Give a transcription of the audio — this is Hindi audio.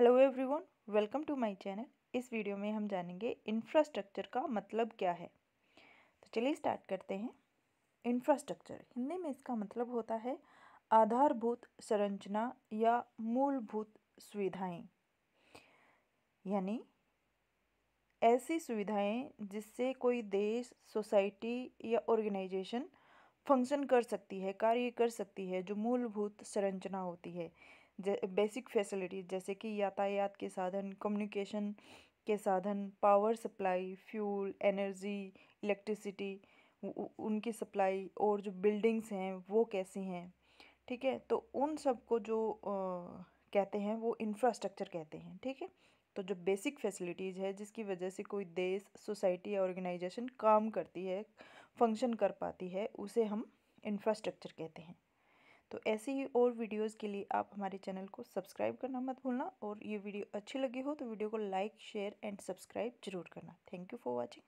hello everyone welcome to my channel इस वीडियो में हम जानेंगे इंफ्रास्ट्रक्चर का मतलब क्या है तो चलिए स्टार्ट करते हैं इंफ्रास्ट्रक्चर हिंदी में इसका मतलब होता है आधारभूत संरचना या मूलभूत सुविधाएं यानी ऐसी सुविधाएं जिससे कोई देश सोसाइटी या ऑर्गेनाइजेशन फंक्शन कर सकती है कार्य कर सकती है जो मूलभूत संरचना होती है बेसिक फैसिलिटीज़ जैसे कि यातायात के साधन कम्युनिकेशन के साधन power supply fuel energy electricity उनकी सप्लाई और जो बिल्डिंग्स हैं वो कैसी हैं ठीक है तो उन सब को जो आ, कहते हैं वो इंफ्रास्ट्रक्चर कहते हैं ठीक है तो जो बेसिक फैसिलिटीज़ है जिसकी वजह से कोई देश सोसाइटी या ऑर्गेनाइजेशन काम करती है फंक्शन कर पाती है उसे हम इंफ्रास्ट्रक्चर कहते हैं तो ऐसी ही और वीडियोज़ के लिए आप हमारे चैनल को सब्सक्राइब करना मत भूलना और ये वीडियो अच्छी लगी हो तो वीडियो को लाइक शेयर एंड सब्सक्राइब जरूर करना थैंक यू फॉर वॉचिंग